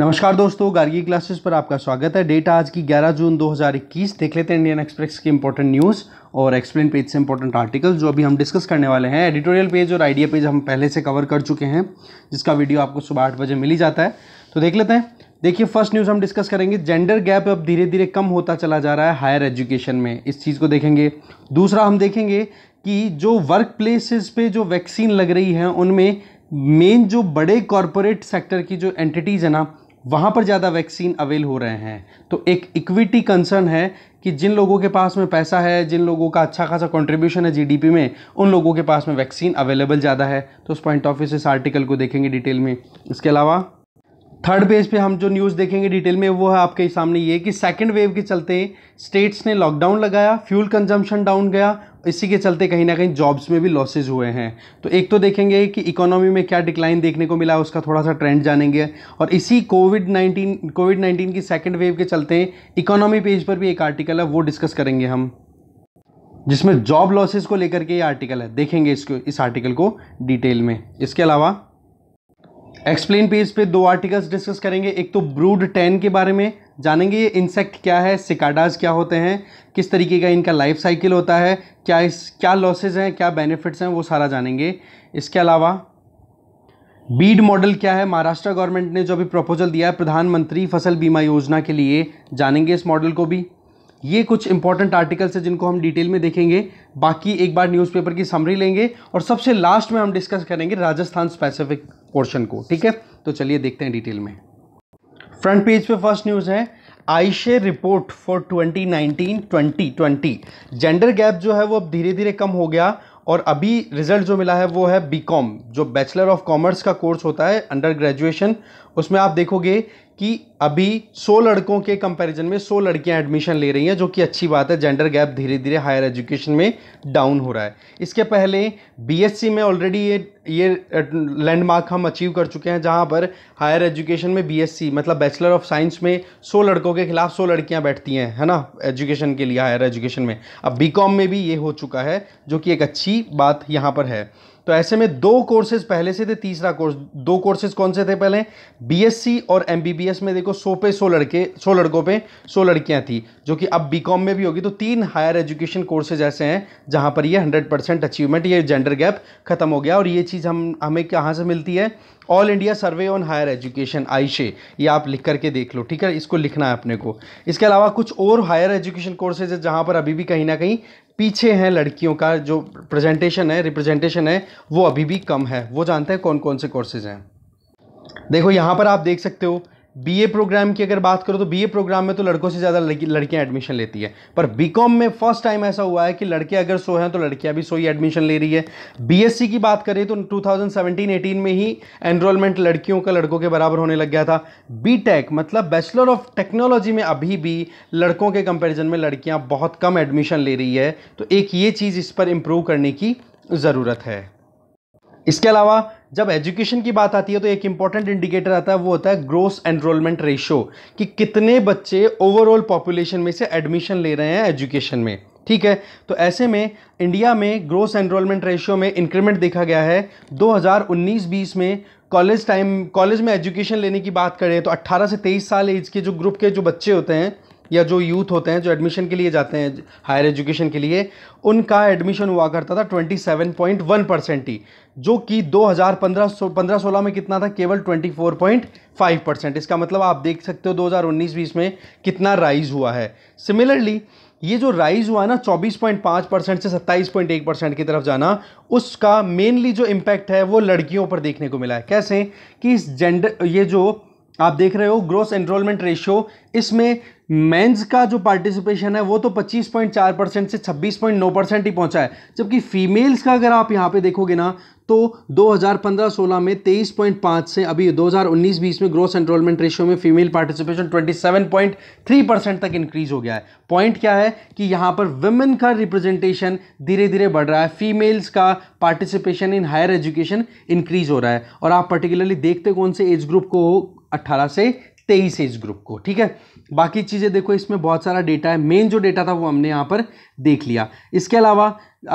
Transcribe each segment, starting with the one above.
नमस्कार दोस्तों गार्गी क्लासेस पर आपका स्वागत है डेटा आज की 11 जून 2021 देख लेते हैं इंडियन एक्सप्रेस की इंपॉर्टेंट न्यूज़ और एक्सप्लेन पेज से इंपॉर्टेंट आर्टिकल जो अभी हम डिस्कस करने वाले हैं एडिटोरियल पेज और आइडिया पेज हम पहले से कवर कर चुके हैं जिसका वीडियो आपको सुबह आठ बजे मिली जाता है तो देख लेते हैं देखिए फर्स्ट न्यूज़ हम डिस्कस करेंगे जेंडर गैप अब धीरे धीरे कम होता चला जा रहा है हायर एजुकेशन में इस चीज़ को देखेंगे दूसरा हम देखेंगे कि जो वर्क प्लेसेस पे जो वैक्सीन लग रही है उनमें मेन जो बड़े कॉरपोरेट सेक्टर की जो एंटिटीज़ है ना वहाँ पर ज़्यादा वैक्सीन अवेल हो रहे हैं तो एक इक्विटी कंसर्न है कि जिन लोगों के पास में पैसा है जिन लोगों का अच्छा खासा कंट्रीब्यूशन है जीडीपी में उन लोगों के पास में वैक्सीन अवेलेबल ज़्यादा है तो उस पॉइंट ऑफ व्यू से इस आर्टिकल को देखेंगे डिटेल में इसके अलावा थर्ड पेज पे हम जो न्यूज़ देखेंगे डिटेल में वो है आपके सामने ये कि सेकेंड वेव के चलते स्टेट्स ने लॉकडाउन लगाया फ्यूल कंजम्पशन डाउन गया इसी के चलते कहीं ना कहीं जॉब्स में भी लॉसेज हुए हैं तो एक तो देखेंगे कि इकोनॉमी में क्या डिक्लाइन देखने को मिला उसका थोड़ा सा ट्रेंड जानेंगे और इसी कोविड नाइन्टीन कोविड नाइन्टीन की सेकेंड वेव के चलते इकोनॉमी पेज पर भी एक आर्टिकल है वो डिस्कस करेंगे हम जिसमें जॉब लॉसेज को लेकर के ये आर्टिकल है देखेंगे इसको इस आर्टिकल को डिटेल में इसके अलावा एक्सप्लेन पेज पे दो आर्टिकल्स डिस्कस करेंगे एक तो ब्रूड टेन के बारे में जानेंगे ये इंसेक्ट क्या है सिकाडाज क्या होते हैं किस तरीके का इनका लाइफ साइकिल होता है क्या इस क्या लॉसेज हैं क्या बेनिफिट्स हैं वो सारा जानेंगे इसके अलावा बीड मॉडल क्या है महाराष्ट्र गवर्नमेंट ने जो अभी प्रपोजल दिया है प्रधानमंत्री फसल बीमा योजना के लिए जानेंगे इस मॉडल को भी ये कुछ इंपॉर्टेंट आर्टिकल्स हैं जिनको हम डिटेल में देखेंगे बाकी एक बार न्यूज़पेपर की समरी लेंगे और सबसे लास्ट में हम डिस्कस करेंगे राजस्थान स्पेसिफिक पोर्शन को ठीक है तो चलिए देखते हैं डिटेल में फ्रंट पेज पे फर्स्ट न्यूज़ है AISHE report for 2019 2020 gender gap जो है वो अब धीरे धीरे कम हो गया और अभी रिजल्ट जो मिला है वो है बीकॉम जो बैचलर ऑफ कॉमर्स का कोर्स होता है अंडर ग्रेजुएशन उसमें आप देखोगे कि अभी 100 लड़कों के कंपैरिजन में 100 लड़कियां एडमिशन ले रही हैं जो कि अच्छी बात है जेंडर गैप धीरे धीरे हायर एजुकेशन में डाउन हो रहा है इसके पहले बीएससी में ऑलरेडी ये ये लैंडमार्क हम अचीव कर चुके हैं जहां पर हायर एजुकेशन में बीएससी मतलब बैचलर ऑफ साइंस में 100 लड़कों के खिलाफ 100 लड़कियां बैठती हैं है ना एजुकेशन के लिए हायर एजुकेशन में अब बी में भी ये हो चुका है जो कि एक अच्छी बात यहाँ पर है तो ऐसे में दो कोर्सेज पहले से थे तीसरा कोर्स दो कोर्सेज कौन से थे पहले बीएससी और एमबीबीएस में देखो सौ पे सौ लड़के सौ लड़कों पे सौ लड़कियां थी जो कि अब बीकॉम में भी होगी तो तीन हायर एजुकेशन कोर्सेज ऐसे हैं जहां पर ये हंड्रेड परसेंट अचीवमेंट ये जेंडर गैप खत्म हो गया और ये चीज़ हम हमें कहाँ से मिलती है all India survey on higher education AISHE ये आप लिख करके देख लो ठीक है इसको लिखना है अपने को इसके अलावा कुछ और हायर एजुकेशन कोर्सेज है जहाँ पर अभी भी कहीं ना कहीं पीछे हैं लड़कियों का जो प्रेजेंटेशन है रिप्रेजेंटेशन है वो अभी भी कम है वो जानते हैं कौन कौन से कोर्सेज हैं देखो यहाँ पर आप देख सकते हो बीए प्रोग्राम की अगर बात करो तो बीए प्रोग्राम में तो लड़कों से ज़्यादा लड़कियां एडमिशन लेती है पर बीकॉम में फर्स्ट टाइम ऐसा हुआ है कि लड़के अगर सो हैं तो लड़कियां भी सो ही एडमिशन ले रही है बीएससी की बात करें तो 2017-18 में ही एनरोलमेंट लड़कियों का लड़कों के बराबर होने लग गया था बी मतलब बैचलर ऑफ टेक्नोलॉजी में अभी भी लड़कों के कंपेरिजन में लड़कियाँ बहुत कम एडमिशन ले रही है तो एक ये चीज़ इस पर इम्प्रूव करने की ज़रूरत है इसके अलावा जब एजुकेशन की बात आती है तो एक इंपॉर्टेंट इंडिकेटर आता है वो होता है ग्रोस एनरोलमेंट रेशियो कि कितने बच्चे ओवरऑल पॉपुलेशन में से एडमिशन ले रहे हैं एजुकेशन में ठीक है तो ऐसे में इंडिया में ग्रोस एनरोलमेंट रेशियो में इंक्रीमेंट देखा गया है 2019-20 में कॉलेज टाइम कॉलेज में एजुकेशन लेने की बात करें तो 18 से 23 साल एज के जो ग्रुप के जो बच्चे होते हैं या जो यूथ होते हैं जो एडमिशन के लिए जाते हैं हायर एजुकेशन के लिए उनका एडमिशन हुआ करता था 27.1 परसेंट ही जो कि 2015 पंद्रह सोलह में कितना था केवल 24.5 परसेंट इसका मतलब आप देख सकते हो 2019-20 में कितना राइज हुआ है सिमिलरली ये जो राइज हुआ ना 24.5 परसेंट से 27.1 परसेंट की तरफ जाना उसका मेनली जो इम्पैक्ट है वो लड़कियों पर देखने को मिला है कैसे कि इस जेंडर ये जो आप देख रहे हो ग्रोस एनरोलमेंट रेशियो इसमें मेंस का जो पार्टिसिपेशन है वो तो 25.4 परसेंट से 26.9 परसेंट ही पहुंचा है जबकि फीमेल्स का अगर आप यहाँ पे देखोगे ना तो 2015-16 में 23.5 से अभी 2019-20 में ग्रोथ एनरोलमेंट रेशियो में फीमेल पार्टिसिपेशन 27.3 परसेंट तक इंक्रीज हो गया है पॉइंट क्या है कि यहाँ पर वुमेन का रिप्रेजेंटेशन धीरे धीरे बढ़ रहा है फीमेल्स का participation in higher education increase हो रहा है और आप पर्टिकुलरली देखते कौन से एज ग्रुप को 18 से तेईस एज ग्रुप को ठीक है बाकी चीज़ें देखो इसमें बहुत सारा डेटा है मेन जो डेटा था वो हमने यहाँ पर देख लिया इसके अलावा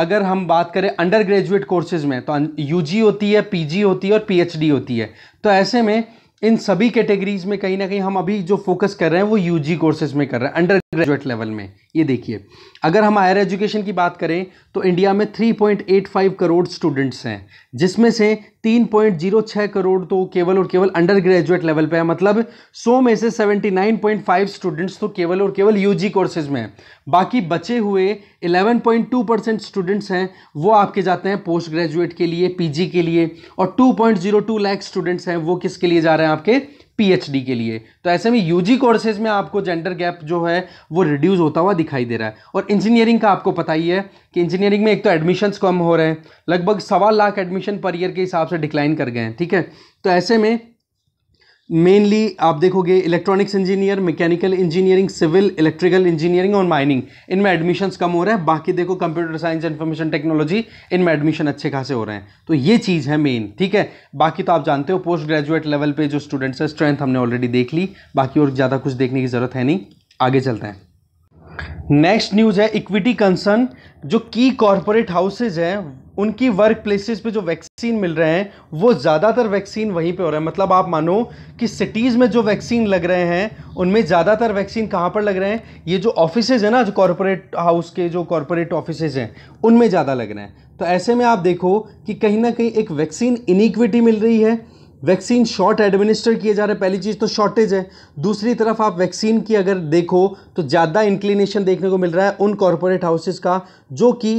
अगर हम बात करें अंडर ग्रेजुएट कोर्सेज में तो यूजी होती है पीजी होती है और पीएचडी होती है तो ऐसे में इन सभी कैटेगरीज में कहीं ना कहीं हम अभी जो फोकस कर रहे हैं वो यूजी कोर्सेज में कर रहे हैं अंडर ग्रेजुएट लेवल में ये देखिए अगर हम हायर एजुकेशन की बात करें तो इंडिया में 3.85 करोड़ स्टूडेंट्स हैं जिसमें से 3.06 करोड़ तो केवल और केवल अंडर ग्रेजुएट लेवल पे है मतलब 100 में से 79.5 स्टूडेंट्स तो केवल और केवल यूजी कोर्सेज में हैं बाकी बचे हुए 11.2 परसेंट स्टूडेंट्स हैं वो आपके जाते हैं पोस्ट ग्रेजुएट के लिए पी के लिए और टू पॉइंट स्टूडेंट्स हैं वो किसके लिए जा रहे हैं आपके पीएचडी के लिए तो ऐसे में यूजी कोर्सेज में आपको जेंडर गैप जो है वो रिड्यूस होता हुआ दिखाई दे रहा है और इंजीनियरिंग का आपको पता ही है कि इंजीनियरिंग में एक तो एडमिशन्स कम हो रहे हैं लगभग सवा लाख एडमिशन पर ईयर के हिसाब से डिक्लाइन कर गए हैं ठीक है तो ऐसे में मेनली आप देखोगे electronics engineer mechanical engineering civil electrical engineering और माइनिंग इनमें एडमिशन्स कम हो रहे हैं बाकी देखो कंप्यूटर साइंस इन्फॉर्मेशन टेक्नोलॉजी इनमें एडमिशन अच्छे खासे हो रहे हैं तो ये चीज़ है मेन ठीक है बाकी तो आप जानते हो पोस्ट ग्रेजुएट लेवल पर जो स्टूडेंट्स है स्ट्रेंथ हमने ऑलरेडी देख ली बाकी और ज़्यादा कुछ देखने की ज़रूरत है नहीं आगे चलते हैं नेक्स्ट न्यूज है इक्विटी कंसर्न जो की कॉरपोरेट हाउसेज हैं उनकी वर्क प्लेसेस पे जो वैक्सीन मिल रहे हैं वो ज़्यादातर वैक्सीन वहीं पे हो रहा है मतलब आप मानो कि सिटीज़ में जो वैक्सीन लग रहे हैं उनमें ज़्यादातर वैक्सीन कहाँ पर लग रहे हैं ये जो ऑफिसेज हैं ना जो कॉरपोरेट हाउस के जो कॉरपोरेट ऑफिसेज हैं उनमें ज़्यादा लग रहे हैं तो ऐसे में आप देखो कि कहीं ना कहीं एक वैक्सीन इनिक्विटी मिल रही है वैक्सीन शॉर्ट एडमिनिस्टर किए जा रहे हैं पहली चीज़ तो शॉर्टेज है दूसरी तरफ आप वैक्सीन की अगर देखो तो ज़्यादा इंक्लिनेशन देखने को मिल रहा है उन कॉरपोरेट हाउसेस का जो कि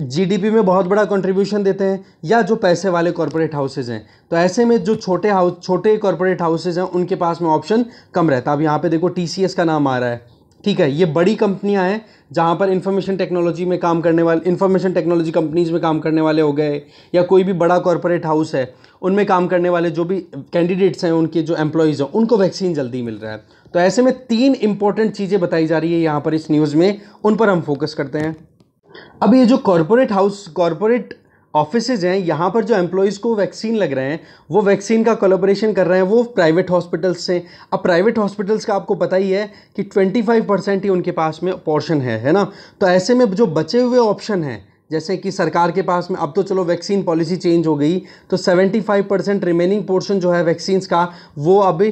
जीडीपी में बहुत बड़ा कंट्रीब्यूशन देते हैं या जो पैसे वाले कॉरपोरेट हाउसेज हैं तो ऐसे में जो छोटे हाउस छोटे कॉरपोरेट हाउसेज हैं उनके पास में ऑप्शन कम रहता है अब यहाँ पर देखो टी का नाम आ रहा है ठीक है ये बड़ी कंपनियां हैं जहाँ पर इंफॉर्मेशन टेक्नोलॉजी में काम करने वाले इंफॉर्मेशन टेक्नोलॉजी कंपनीज में काम करने वाले हो गए या कोई भी बड़ा कॉरपोरेट हाउस है उनमें काम करने वाले जो भी कैंडिडेट्स हैं उनके जो एम्प्लॉयज़ हैं उनको वैक्सीन जल्दी मिल रहा है तो ऐसे में तीन इंपॉर्टेंट चीज़ें बताई जा रही है यहाँ पर इस न्यूज़ में उन पर हम फोकस करते हैं अब ये जो कॉरपोरेट हाउस कॉरपोरेट ऑफिस हैं यहाँ पर जो एम्प्लॉयज़ को वैक्सीन लग रहे हैं वो वैक्सीन का कोलोब्रेशन कर रहे हैं वो प्राइवेट हॉस्पिटल्स से अब प्राइवेट हॉस्पिटल्स का आपको पता ही है कि 25 परसेंट ही उनके पास में पोर्शन है है ना तो ऐसे में जो बचे हुए ऑप्शन हैं जैसे कि सरकार के पास में अब तो चलो वैक्सीन पॉलिसी चेंज हो गई तो 75 परसेंट रिमेनिंग पोर्शन जो है वैक्सीन्स का वो अब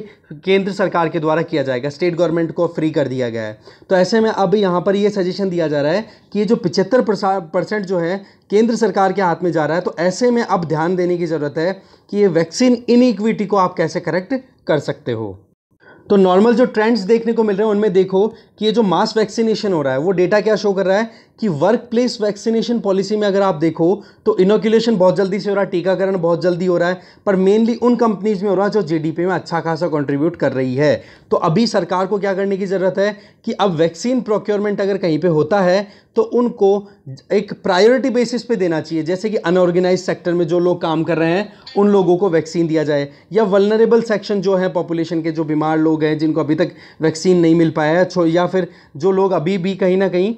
केंद्र सरकार के द्वारा किया जाएगा स्टेट गवर्नमेंट को फ्री कर दिया गया है तो ऐसे में अब यहाँ पर ये सजेशन दिया जा रहा है कि ये जो पिचहत्तर परसेंट जो है केंद्र सरकार के हाथ में जा रहा है तो ऐसे में अब ध्यान देने की ज़रूरत है कि ये वैक्सीन इनइक्विटी को आप कैसे करेक्ट कर सकते हो तो नॉर्मल जो ट्रेंड्स देखने को मिल रहे हैं उनमें देखो कि ये जो मास वैक्सीनेशन हो रहा है वो डेटा क्या शो कर रहा है कि वर्क प्लेस वैक्सीनेशन पॉलिसी में अगर आप देखो तो इनोकुलेशन बहुत जल्दी से हो रहा है टीकाकरण बहुत जल्दी हो रहा है पर मेनली उन कंपनीज में हो रहा है जो जीडीपी में अच्छा खासा कंट्रीब्यूट कर रही है तो अभी सरकार को क्या करने की ज़रूरत है कि अब वैक्सीन प्रोक्योरमेंट अगर कहीं पर होता है तो उनको एक प्रायोरिटी बेसिस पे देना चाहिए जैसे कि अनऑर्गेनाइज सेक्टर में जो लोग काम कर रहे हैं उन लोगों को वैक्सीन दिया जाए या वलनरेबल सेक्शन जो है पॉपुलेशन के जो बीमार लोग हैं जिनको अभी तक वैक्सीन नहीं मिल पाया है या फिर जो लोग अभी भी कहीं ना कहीं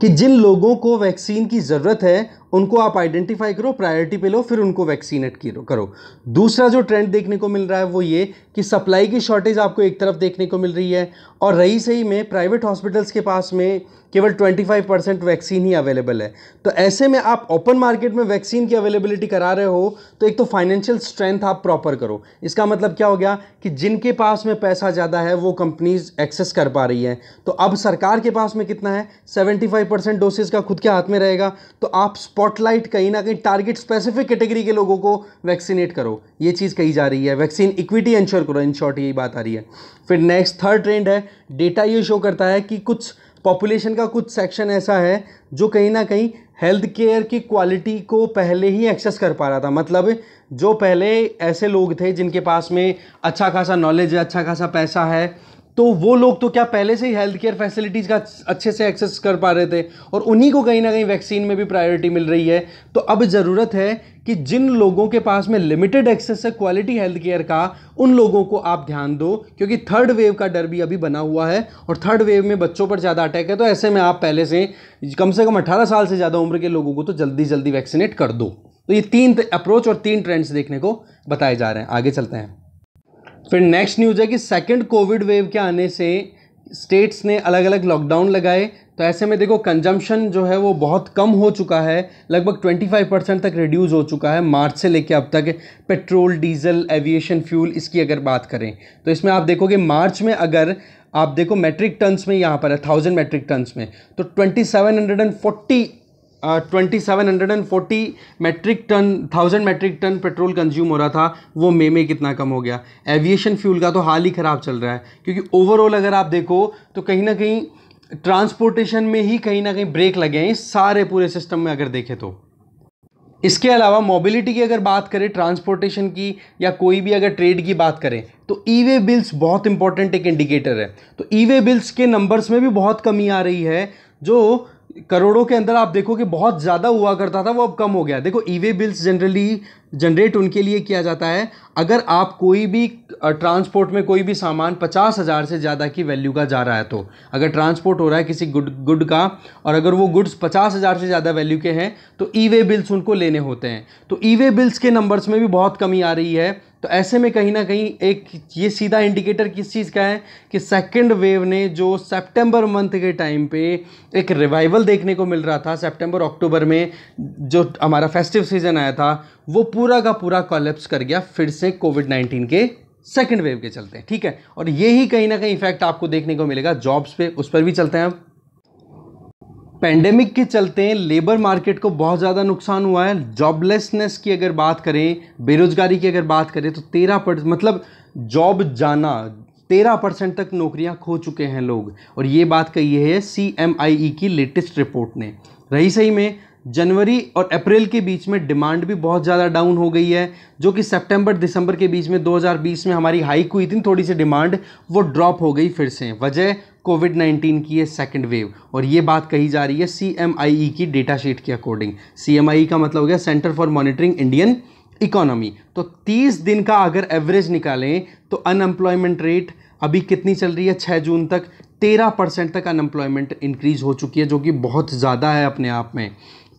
कि जिन लोगों को वैक्सीन की ज़रूरत है उनको आप आइडेंटिफाई करो प्रायोरिटी पे लो फिर उनको वैक्सीनेट करो दूसरा जो ट्रेंड देखने को मिल रहा है वो ये कि सप्लाई की शॉर्टेज आपको एक तरफ देखने को मिल रही है और रही सही में प्राइवेट हॉस्पिटल्स के पास में केवल 25 परसेंट वैक्सीन ही अवेलेबल है तो ऐसे में आप ओपन मार्केट में वैक्सीन की अवेलेबिलिटी करा रहे हो तो एक तो फाइनेंशियल स्ट्रेंथ आप प्रॉपर करो इसका मतलब क्या हो गया कि जिनके पास में पैसा ज़्यादा है वो कंपनीज एक्सेस कर पा रही है तो अब सरकार के पास में कितना है 75 परसेंट डोसेज का खुद के हाथ में रहेगा तो आप स्पॉटलाइट कहीं ना कहीं टारगेट स्पेसिफिक कैटेगरी के लोगों को वैक्सीनेट करो ये चीज़ कही जा रही है वैक्सीन इक्विटी इंश्योर करो इन शॉर्ट यही बात आ रही है फिर नेक्स्ट थर्ड ट्रेंड है डेटा ये शो करता है कि कुछ पॉपुलेशन का कुछ सेक्शन ऐसा है जो कहीं ना कहीं हेल्थ केयर की क्वालिटी को पहले ही एक्सेस कर पा रहा था मतलब जो पहले ऐसे लोग थे जिनके पास में अच्छा खासा नॉलेज है अच्छा खासा पैसा है तो वो लोग तो क्या पहले से ही हेल्थ केयर फैसिलिटीज़ का अच्छे से एक्सेस कर पा रहे थे और उन्हीं को कहीं ना कहीं वैक्सीन में भी प्रायोरिटी मिल रही है तो अब ज़रूरत है कि जिन लोगों के पास में लिमिटेड एक्सेस है क्वालिटी हेल्थ केयर का उन लोगों को आप ध्यान दो क्योंकि थर्ड वेव का डर भी अभी बना हुआ है और थर्ड वेव में बच्चों पर ज़्यादा अटैक है तो ऐसे में आप पहले से कम से कम अठारह साल से ज़्यादा उम्र के लोगों को तो जल्दी जल्दी वैक्सीनेट कर दो तो ये तीन अप्रोच और तीन ट्रेंड्स देखने को बताए जा रहे हैं आगे चलते हैं फिर नेक्स्ट न्यूज़ है कि सेकेंड कोविड वेव के आने से स्टेट्स ने अलग अलग लॉकडाउन लगाए तो ऐसे में देखो कंजम्पशन जो है वो बहुत कम हो चुका है लगभग 25 परसेंट तक रिड्यूस हो चुका है मार्च से लेकर अब तक पेट्रोल डीजल एविएशन फ्यूल इसकी अगर बात करें तो इसमें आप देखोगे मार्च में अगर आप देखो मेट्रिक टन्स में यहाँ पर है थाउजेंड मेट्रिक टन्स में तो twenty seven hundred and forty twenty seven hundred and forty metric ton thousand metric ton petrol consume हो रहा था वो मे में कितना कम हो गया एविएशन फ्यूल का तो हाल ही ख़राब चल रहा है क्योंकि ओवरऑल अगर आप देखो तो कहीं ना कहीं ट्रांसपोर्टेशन में ही कहीं ना कहीं ब्रेक लगे हैं सारे पूरे सिस्टम में अगर देखें तो इसके अलावा मोबिलिटी की अगर बात करें ट्रांसपोर्टेशन की या कोई भी अगर ट्रेड की बात करें तो ई वे बिल्स बहुत इंपॉर्टेंट एक इंडिकेटर है तो ई वे बिल्स के नंबर्स में भी बहुत कमी आ रही है जो करोड़ों के अंदर आप देखो कि बहुत ज़्यादा हुआ करता था वो अब कम हो गया देखो ईवे बिल्स जनरली जनरेट उनके लिए किया जाता है अगर आप कोई भी ट्रांसपोर्ट में कोई भी सामान पचास हज़ार से ज़्यादा की वैल्यू का जा रहा है तो अगर ट्रांसपोर्ट हो रहा है किसी गुड गुड का और अगर वो गुड्स पचास हज़ार से ज़्यादा वैल्यू के हैं तो ई वे बिल्स उनको लेने होते हैं तो ई वे बिल्स के नंबर्स में भी बहुत कमी आ रही है तो ऐसे में कहीं ना कहीं एक ये सीधा इंडिकेटर किस चीज़ का है कि सेकेंड वेव ने जो सितंबर मंथ के टाइम पे एक रिवाइवल देखने को मिल रहा था सितंबर अक्टूबर में जो हमारा फेस्टिव सीज़न आया था वो पूरा का पूरा कॉलेप्स कर गया फिर से कोविड नाइन्टीन के सेकेंड वेव के चलते ठीक है और यही कहीं ना कहीं इफेक्ट आपको देखने को मिलेगा जॉब्स पे उस पर भी चलते हैं अब पेंडेमिक के चलते लेबर मार्केट को बहुत ज़्यादा नुकसान हुआ है जॉबलेसनेस की अगर बात करें बेरोजगारी की अगर बात करें तो तेरह पर मतलब जॉब जाना तेरह परसेंट तक नौकरियां खो चुके हैं लोग और ये बात कही है सी एम आई ई की लेटेस्ट रिपोर्ट ने रही सही में जनवरी और अप्रैल के बीच में डिमांड भी बहुत ज़्यादा डाउन हो गई है जो कि सितंबर दिसंबर के बीच में 2020 में हमारी हाइक हुई थी थोड़ी सी डिमांड वो ड्रॉप हो गई फिर से वजह कोविड 19 की है सेकेंड वेव और ये बात कही जा रही है सी e की डेटा शीट के अकॉर्डिंग सी e का मतलब हो गया centre for monitoring Indian economy तो 30 दिन का अगर एवरेज निकालें तो अनएम्प्लॉयमेंट रेट अभी कितनी चल रही है 6 जून तक 13 परसेंट तक अनएम्प्लॉयमेंट इंक्रीज़ हो चुकी है जो कि बहुत ज़्यादा है अपने आप में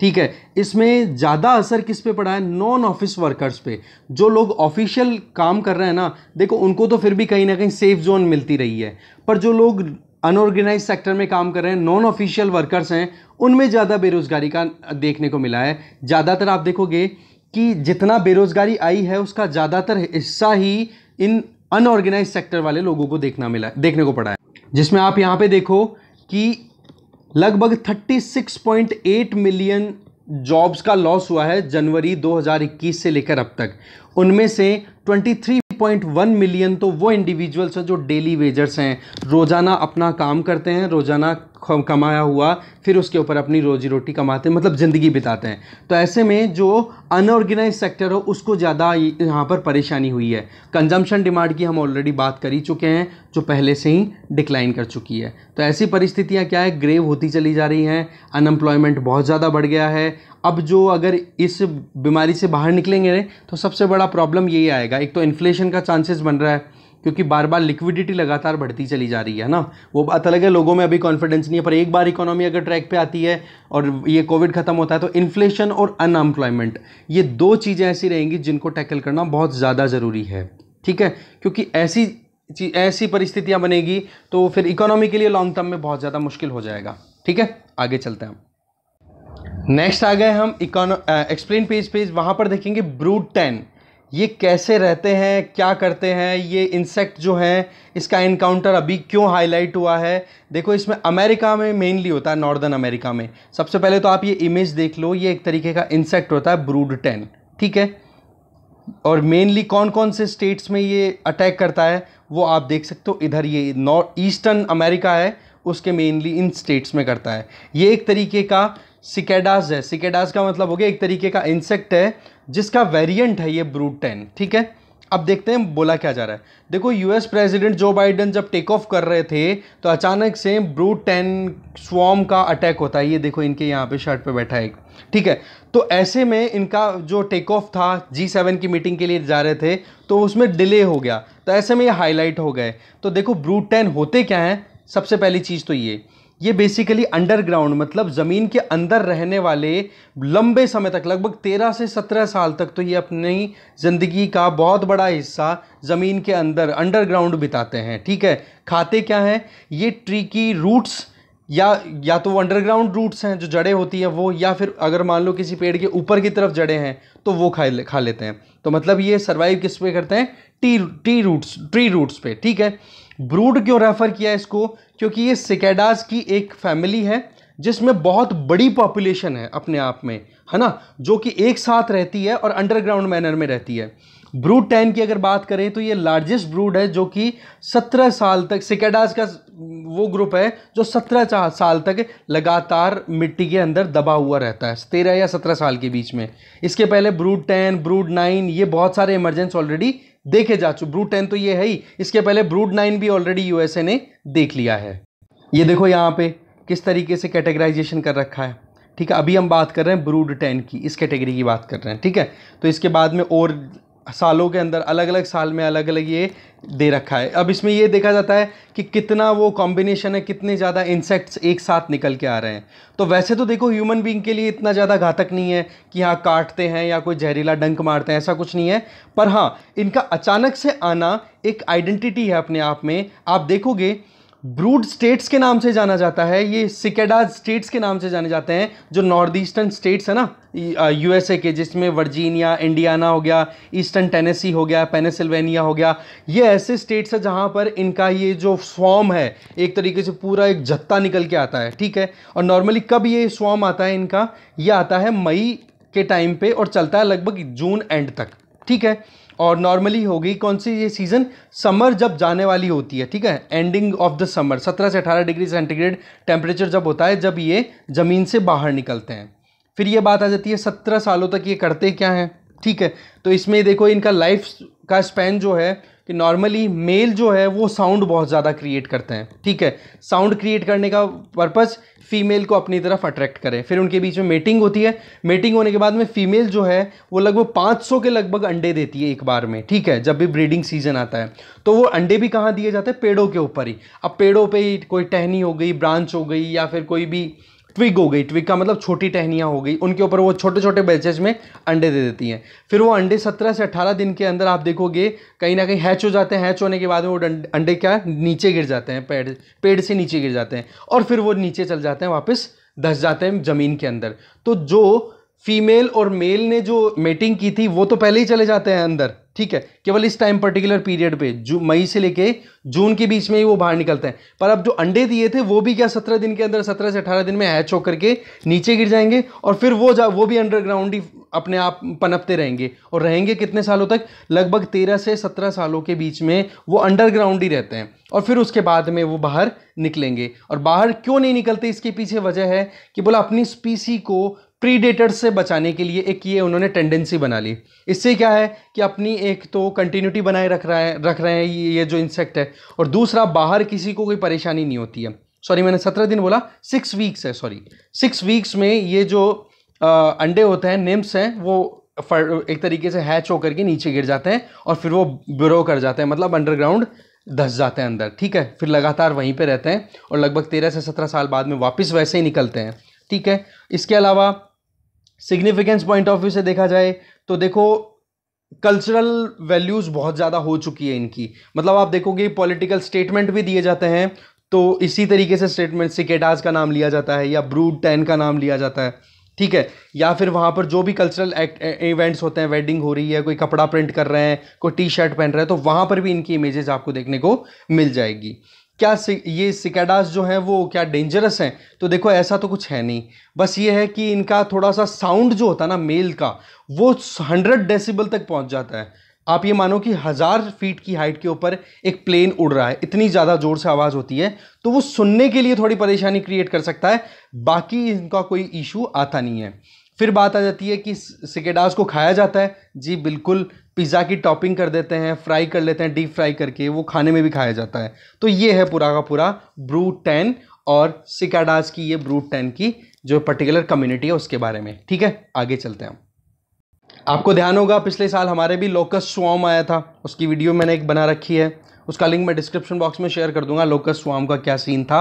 ठीक है इसमें ज़्यादा असर किस पे पड़ा है नॉन ऑफिस वर्कर्स पे जो लोग ऑफिशियल काम कर रहे हैं ना देखो उनको तो फिर भी कहीं ना कहीं सेफ जोन मिलती रही है पर जो लोग अनऑर्गेनाइज सेक्टर में काम कर रहे हैं नॉन ऑफिशियल वर्कर्स हैं उनमें ज़्यादा बेरोज़गारी का देखने को मिला है ज़्यादातर आप देखोगे कि जितना बेरोज़गारी आई है उसका ज़्यादातर हिस्सा ही इन अनऑर्गेनाइज सेक्टर वाले लोगों को देखना मिला देखने को पड़ा है जिसमें आप यहाँ पे देखो कि लगभग 36.8 मिलियन जॉब्स का लॉस हुआ है जनवरी 2021 से लेकर अब तक उनमें से 23 3.1 मिलियन तो वो इंडिविजुअल्स हैं जो डेली वेजर्स हैं रोज़ाना अपना काम करते हैं रोज़ाना कमाया हुआ फिर उसके ऊपर अपनी रोजी रोटी कमाते हैं मतलब ज़िंदगी बिताते हैं तो ऐसे में जो अनऑर्गेनाइज सेक्टर हो उसको ज़्यादा यहाँ पर परेशानी हुई है कंजम्पशन डिमांड की हम ऑलरेडी बात कर ही चुके हैं जो पहले से ही डिक्लाइन कर चुकी है तो ऐसी परिस्थितियाँ क्या है ग्रेव होती चली जा रही हैं अनएम्प्लॉयमेंट बहुत ज़्यादा बढ़ गया है अब जो अगर इस बीमारी से बाहर निकलेंगे तो सबसे बड़ा प्रॉब्लम यही आएगा एक तो इन्फ्लेशन का चांसेस बन रहा है क्योंकि बार बार लिक्विडिटी लगातार बढ़ती चली जा रही है ना वो बात अलग है लोगों में अभी कॉन्फिडेंस नहीं है पर एक बार इकोनॉमी अगर ट्रैक पे आती है और ये कोविड ख़त्म होता है तो इन्फ्लेशन और अनएम्प्लॉयमेंट ये दो चीज़ें ऐसी रहेंगी जिनको टैकल करना बहुत ज़्यादा ज़रूरी है ठीक है क्योंकि ऐसी ऐसी परिस्थितियाँ बनेगी तो फिर इकोनॉमी के लिए लॉन्ग टर्म में बहुत ज़्यादा मुश्किल हो जाएगा ठीक है आगे चलते हैं हम नेक्स्ट आ गए हम इकोनो एक्सप्लेन पेज पेज वहाँ पर देखेंगे ब्रूट टेन ये कैसे रहते हैं क्या करते हैं ये इंसेक्ट जो हैं इसका इनकाउंटर अभी क्यों हाईलाइट हुआ है देखो इसमें अमेरिका में मेनली होता है नॉर्दर्न अमेरिका में सबसे पहले तो आप ये इमेज देख लो ये एक तरीके का इंसेक्ट होता है ब्रूड टेन ठीक है और मेनली कौन कौन से स्टेट्स में ये अटैक करता है वो आप देख सकते हो इधर ये नॉर्थ ईस्टर्न अमेरिका है उसके मेनली इन स्टेट्स में करता है ये एक तरीके का सिकेडास है सिकेडास का मतलब हो गया एक तरीके का इंसेक्ट है जिसका वेरिएंट है ये ब्रूट टेन ठीक है अब देखते हैं बोला क्या जा रहा है देखो यूएस प्रेसिडेंट जो बाइडन जब टेक ऑफ कर रहे थे तो अचानक से ब्रूट टेन स्वॉम का अटैक होता है ये देखो इनके यहाँ पे शर्ट पे बैठा है एक ठीक है तो ऐसे में इनका जो टेक ऑफ था जी सेवन की मीटिंग के लिए जा रहे थे तो उसमें डिले हो गया तो ऐसे में ये हाईलाइट हो गए तो देखो ब्रूट टेन होते क्या हैं सबसे पहली चीज़ तो ये ये बेसिकली अंडरग्राउंड मतलब ज़मीन के अंदर रहने वाले लंबे समय तक लगभग तेरह से सत्रह साल तक तो ये अपनी ज़िंदगी का बहुत बड़ा हिस्सा ज़मीन के अंदर अंडरग्राउंड बिताते हैं ठीक है खाते क्या हैं ये ट्री की रूट्स या या तो वो अंडरग्राउंड रूट्स हैं जो जड़ें होती हैं वो या फिर अगर मान लो किसी पेड़ के ऊपर की तरफ जड़ें हैं तो वो खा ले, खा लेते हैं तो मतलब ये सर्वाइव किस पे करते हैं T T roots tree roots पे ठीक है ब्रूड क्यों रेफ़र किया इसको क्योंकि ये सिकेडाज की एक फैमिली है जिसमें बहुत बड़ी पॉपुलेशन है अपने आप में है ना जो कि एक साथ रहती है और अंडरग्राउंड मैनर में रहती है ब्रूड टैन की अगर बात करें तो ये लार्जेस्ट ब्रूड है जो कि सत्रह साल तक सिकेडाज का वो ग्रुप है जो सत्रह साल तक लगातार मिट्टी के अंदर दबा हुआ रहता है तेरह या सत्रह साल के बीच में इसके पहले ब्रूड टेन ब्रूड नाइन ये बहुत सारे इमरजेंस ऑलरेडी देखे जा चुके ब्रूड टेन तो ये है ही इसके पहले ब्रूड नाइन भी ऑलरेडी यूएसए ने देख लिया है ये देखो यहाँ पे किस तरीके से कैटेगराइजेशन कर रखा है ठीक है अभी हम बात कर रहे हैं ब्रूड टेन की इस कैटेगरी की बात कर रहे हैं ठीक है तो इसके बाद में और सालों के अंदर अलग अलग साल में अलग अलग ये दे रखा है अब इसमें ये देखा जाता है कि कितना वो कॉम्बिनेशन है कितने ज़्यादा इंसेक्ट्स एक साथ निकल के आ रहे हैं तो वैसे तो देखो ह्यूमन बींग के लिए इतना ज़्यादा घातक नहीं है कि हाँ काटते हैं या कोई जहरीला डंक मारते हैं ऐसा कुछ नहीं है पर हाँ इनका अचानक से आना एक आइडेंटिटी है अपने आप में आप देखोगे ब्रूड स्टेट्स के नाम से जाना जाता है ये सिकेडा स्टेट्स के नाम से जाने जाते हैं जो नॉर्थ ईस्टर्न स्टेट्स है ना यूएसए के जिसमें वर्जीनिया इंडियाना हो गया ईस्टर्न टेनेसी हो गया पेनिसिल्वेनिया हो गया ये ऐसे स्टेट्स है जहाँ पर इनका ये जो स्वॉम है एक तरीके से पूरा एक झत्ता निकल के आता है ठीक है और नॉर्मली कब ये स्वॉम आता है इनका ये आता है मई के टाइम पे और चलता है लगभग जून एंड तक ठीक है और नॉर्मली हो गई कौन सी ये सीज़न समर जब जाने वाली होती है ठीक है एंडिंग ऑफ द समर 17 से 18 डिग्री सेंटीग्रेड टेम्परेचर जब होता है जब ये ज़मीन से बाहर निकलते हैं फिर ये बात आ जाती है सत्रह सालों तक ये करते क्या हैं ठीक है तो इसमें देखो इनका लाइफ का स्पेन जो है कि नॉर्मली मेल जो है वो साउंड बहुत ज़्यादा क्रिएट करते हैं ठीक है साउंड क्रिएट करने का पर्पज़ फीमेल को अपनी तरफ अट्रैक्ट करें फिर उनके बीच में मेटिंग होती है मेटिंग होने के बाद में फीमेल जो है वो लगभग 500 के लगभग अंडे देती है एक बार में ठीक है जब भी ब्रीडिंग सीजन आता है तो वो अंडे भी कहाँ दिए जाते हैं पेड़ों के ऊपर ही अब पेड़ों पर पे ही कोई टहनी हो गई ब्रांच हो गई या फिर कोई भी ट्विग हो गई ट्विग का मतलब छोटी टहनियाँ हो गई उनके ऊपर वो छोटे छोटे बैचेज में अंडे दे देती हैं फिर वो अंडे सत्रह से अट्ठारह दिन के अंदर आप देखोगे कहीं ना कहीं हैच हो जाते हैं हैच होने के बाद वो अंडे क्या नीचे गिर जाते हैं पेड़ पेड़ से नीचे गिर जाते हैं और फिर वो नीचे चल जाते हैं वापस धस जाते हैं ज़मीन के अंदर तो जो फीमेल और मेल ने जो मेटिंग की थी वो तो पहले ही चले जाते हैं अंदर ठीक है केवल इस टाइम पर्टिकुलर पीरियड पे जू मई से लेके जून के बीच में ही वो बाहर निकलते हैं पर अब जो अंडे दिए थे वो भी क्या सत्रह दिन के अंदर सत्रह से अठारह दिन में हैच होकर के नीचे गिर जाएंगे और फिर वो जा वो भी अंडरग्राउंड ही अपने आप पनपते रहेंगे और रहेंगे कितने सालों तक लगभग तेरह से सत्रह सालों के बीच में वो अंडरग्राउंड ही रहते हैं और फिर उसके बाद में वो बाहर निकलेंगे और बाहर क्यों नहीं निकलते इसके पीछे वजह है कि बोला अपनी स्पीसी को प्रीडेटर्स से बचाने के लिए एक ये उन्होंने टेंडेंसी बना ली इससे क्या है कि अपनी एक तो कंटिन्यूटी बनाए रख रहा है रख रहे हैं ये जो इंसेक्ट है और दूसरा बाहर किसी को कोई परेशानी नहीं होती है सॉरी मैंने सत्रह दिन बोला सिक्स वीक्स है सॉरी सिक्स वीक्स में ये जो आ, अंडे होते हैं निम्स हैं वो एक तरीके से हैच होकर के नीचे गिर जाते हैं और फिर वो ब्रो कर जाते हैं मतलब अंडरग्राउंड धस जाते हैं अंदर ठीक है फिर लगातार वहीं पर रहते हैं और लगभग तेरह से सत्रह साल बाद में वापस वैसे ही निकलते हैं ठीक है इसके अलावा सिग्निफिकेंस पॉइंट ऑफ व्यू से देखा जाए तो देखो कल्चरल वैल्यूज़ बहुत ज़्यादा हो चुकी है इनकी मतलब आप देखोगे पॉलिटिकल स्टेटमेंट भी दिए जाते हैं तो इसी तरीके से स्टेटमेंट सिकेडाज का नाम लिया जाता है या ब्रूड टेन का नाम लिया जाता है ठीक है या फिर वहाँ पर जो भी कल्चरल एक्ट इवेंट्स होते हैं वेडिंग हो रही है कोई कपड़ा प्रिंट कर रहे हैं कोई टी शर्ट पहन रहे हैं तो वहाँ पर भी इनकी इमेजेस आपको देखने को मिल जाएगी क्या ये सिकेडास जो हैं वो क्या डेंजरस हैं तो देखो ऐसा तो कुछ है नहीं बस ये है कि इनका थोड़ा सा साउंड जो होता है ना मेल का वो हंड्रेड डेसिबल तक पहुंच जाता है आप ये मानो कि हज़ार फीट की हाइट के ऊपर एक प्लेन उड़ रहा है इतनी ज़्यादा ज़ोर से आवाज़ होती है तो वो सुनने के लिए थोड़ी परेशानी क्रिएट कर सकता है बाकी इनका कोई इशू आता नहीं है फिर बात आ जाती है कि सिकेडास को खाया जाता है जी बिल्कुल पिज़्ज़ा की टॉपिंग कर देते हैं फ्राई कर लेते हैं डीप फ्राई करके वो खाने में भी खाया जाता है तो ये है पूरा का पूरा ब्रू टेन और सिकाडास की ये ब्रू टेन की जो पर्टिकुलर कम्युनिटी है उसके बारे में ठीक है आगे चलते हैं हम आपको ध्यान होगा पिछले साल हमारे भी लोकस स्वाम आया था उसकी वीडियो मैंने एक बना रखी है उसका लिंक मैं डिस्क्रिप्शन बॉक्स में शेयर कर दूंगा लोकस स्वाम का क्या सीन था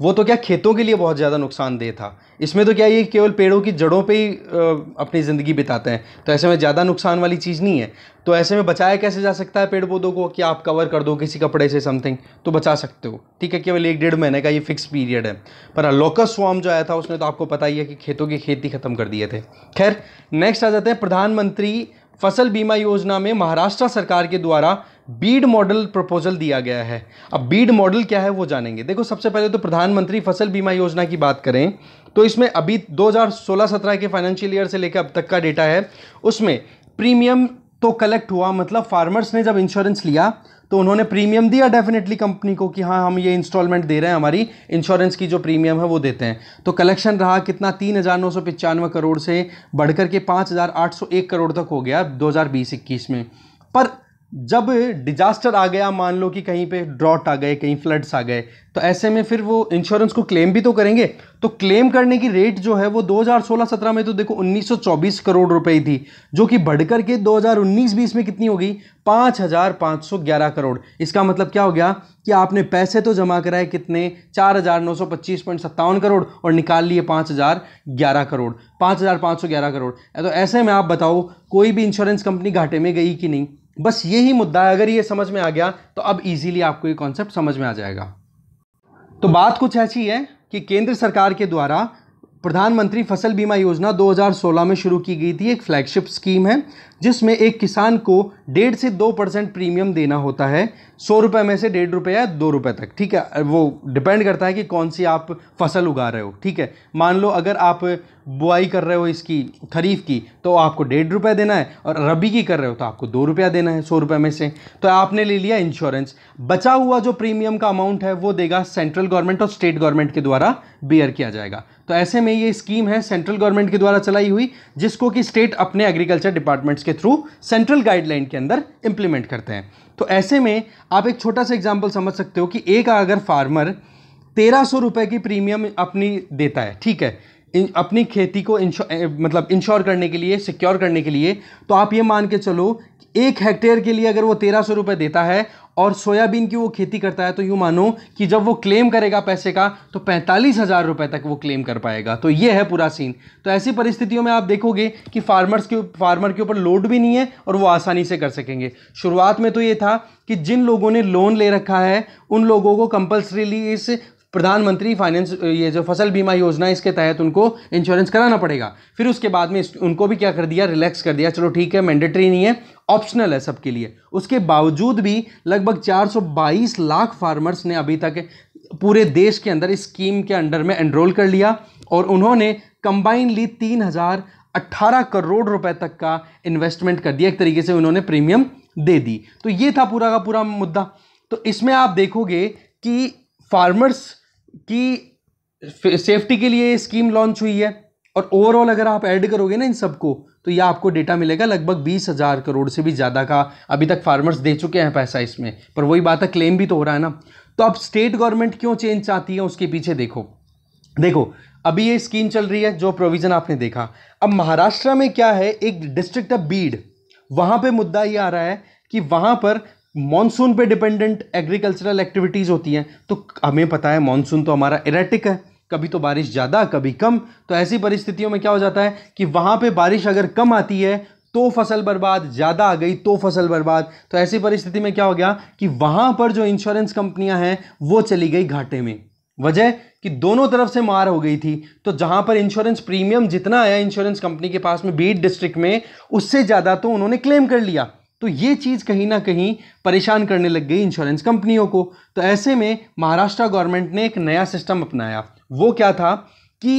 वो तो क्या खेतों के लिए बहुत ज़्यादा नुकसानदेह था इसमें तो क्या ये केवल पेड़ों की जड़ों पे ही अपनी ज़िंदगी बिताते हैं तो ऐसे में ज़्यादा नुकसान वाली चीज़ नहीं है तो ऐसे में बचाया कैसे जा सकता है पेड़ पौधों को कि आप कवर कर दो किसी कपड़े से समथिंग तो बचा सकते हो ठीक है केवल एक डेढ़ महीने का ये फिक्स पीरियड है पर लोकस स्वाम जो आया था उसने तो आपको पता ही है कि खेतों की खेती ख़त्म कर दिए थे खैर नेक्स्ट आ जाते हैं प्रधानमंत्री फसल बीमा योजना में महाराष्ट्र सरकार के द्वारा बीड मॉडल प्रपोजल दिया गया है अब बीड मॉडल क्या है वो जानेंगे देखो सबसे पहले तो प्रधानमंत्री फसल बीमा योजना की बात करें तो इसमें अभी 2016-17 के फाइनेंशियल ईयर से लेकर अब तक का डेटा है उसमें प्रीमियम तो कलेक्ट हुआ मतलब फार्मर्स ने जब इंश्योरेंस लिया तो उन्होंने प्रीमियम दिया डेफिनेटली कंपनी को कि हाँ हम ये इंस्टॉलमेंट दे रहे हैं हमारी इंश्योरेंस की जो प्रीमियम है वो देते हैं तो कलेक्शन रहा कितना तीन हज़ार नौ सौ पचानवे करोड़ से बढ़कर के पाँच हज़ार आठ सौ एक करोड़ तक हो गया दो हज़ार बीस इक्कीस में पर जब डिजास्टर आ गया मान लो कि कहीं पे ड्रॉट आ गए कहीं फ्लड्स आ गए तो ऐसे में फिर वो इंश्योरेंस को क्लेम भी तो करेंगे तो क्लेम करने की रेट जो है वो 2016-17 में तो देखो 1924 करोड़ रुपए थी जो कि बढ़कर के 2019-20 में कितनी हो गई 5,511 करोड़ इसका मतलब क्या हो गया कि आपने पैसे तो जमा कराए कितने चार करोड़ और निकाल लिए पाँच करोड़ पाँच करोड़ तो ऐसे में आप बताओ कोई भी इंश्योरेंस कंपनी घाटे में गई कि नहीं बस यही मुद्दा है अगर ये समझ में आ गया तो अब इजीली आपको ये कॉन्सेप्ट समझ में आ जाएगा तो बात कुछ ऐसी है कि केंद्र सरकार के द्वारा प्रधानमंत्री फसल बीमा योजना 2016 में शुरू की गई थी एक फ्लैगशिप स्कीम है जिसमें एक किसान को डेढ़ से दो परसेंट प्रीमियम देना होता है सौ रुपये में से डेढ़ रुपये या दो रुपये तक ठीक है वो डिपेंड करता है कि कौन सी आप फसल उगा रहे हो ठीक है मान लो अगर आप बुआई कर रहे हो इसकी खरीफ की तो आपको डेढ़ रुपये देना है और रबी की कर रहे हो तो आपको दो रुपया देना है सौ रुपये में से तो आपने ले लिया इंश्योरेंस बचा हुआ जो प्रीमियम का अमाउंट है वो देगा सेंट्रल गवर्नमेंट और स्टेट गवर्नमेंट के द्वारा बियर किया जाएगा तो ऐसे में ये स्कीम है सेंट्रल गवर्नमेंट के द्वारा चलाई हुई जिसको कि स्टेट अपने एग्रीकल्चर डिपार्टमेंट्स के थ्रू सेंट्रल गाइडलाइन के अंदर इंप्लीमेंट करते हैं तो ऐसे में आप एक छोटा सा एग्जाम्पल समझ सकते हो कि एक अगर फार्मर तेरह सौ रुपये की प्रीमियम अपनी देता है ठीक है इन अपनी खेती को इंश्योर मतलब इंश्योर करने के लिए सिक्योर करने के लिए तो आप ये मान के चलो एक हेक्टेयर के लिए अगर वो तेरह सौ रुपये देता है और सोयाबीन की वो खेती करता है तो यूँ मानो कि जब वो क्लेम करेगा पैसे का तो पैंतालीस हज़ार रुपये तक वो क्लेम कर पाएगा तो ये है पूरा सीन तो ऐसी परिस्थितियों में आप देखोगे कि फार्मर्स के फार्मर के ऊपर लोड भी नहीं है और वो आसानी से कर सकेंगे शुरुआत में तो ये था कि जिन लोगों ने लोन ले रखा है उन लोगों को कंपल्सरीली इस प्रधानमंत्री फाइनेंस ये जो फसल बीमा योजना इसके तहत उनको इंश्योरेंस कराना पड़ेगा फिर उसके बाद में उनको भी क्या कर दिया रिलैक्स कर दिया चलो ठीक है मैंडेटरी नहीं है ऑप्शनल है सबके लिए उसके बावजूद भी लगभग 422 लाख फार्मर्स ने अभी तक पूरे देश के अंदर इस स्कीम के अंडर में एनरोल कर लिया और उन्होंने कंबाइनली तीन हज़ार अट्ठारह करोड़ रुपए तक का इन्वेस्टमेंट कर दिया एक तरीके से उन्होंने प्रीमियम दे दी तो ये था पूरा का पूरा मुद्दा तो इसमें आप देखोगे कि फार्मर्स कि सेफ्टी के लिए स्कीम लॉन्च हुई है और ओवरऑल अगर आप ऐड करोगे ना इन सबको तो यह आपको डेटा मिलेगा लगभग बीस हज़ार करोड़ से भी ज़्यादा का अभी तक फार्मर्स दे चुके हैं पैसा इसमें पर वही बात है क्लेम भी तो हो रहा है ना तो अब स्टेट गवर्नमेंट क्यों चेंज चाहती है उसके पीछे देखो देखो अभी ये स्कीम चल रही है जो प्रोविज़न आपने देखा अब महाराष्ट्र में क्या है एक डिस्ट्रिक्ट है बीड वहाँ पर मुद्दा ये आ रहा है कि वहाँ पर मॉनसून पे डिपेंडेंट एग्रीकल्चरल एक्टिविटीज़ होती हैं तो हमें पता है मॉनसून तो हमारा इरेटिक है कभी तो बारिश ज़्यादा कभी कम तो ऐसी परिस्थितियों में क्या हो जाता है कि वहाँ पे बारिश अगर कम आती है तो फसल बर्बाद ज़्यादा आ गई तो फसल बर्बाद तो ऐसी परिस्थिति में क्या हो गया कि वहाँ पर जो इंश्योरेंस कंपनियाँ हैं वो चली गई घाटे में वजह कि दोनों तरफ से मार हो गई थी तो जहाँ पर इंश्योरेंस प्रीमियम जितना आया इंश्योरेंस कंपनी के पास में बीट डिस्ट्रिक्ट में उससे ज़्यादा तो उन्होंने क्लेम कर लिया तो ये चीज़ कहीं ना कहीं परेशान करने लग गई इंश्योरेंस कंपनियों को तो ऐसे में महाराष्ट्र गवर्नमेंट ने एक नया सिस्टम अपनाया वो क्या था कि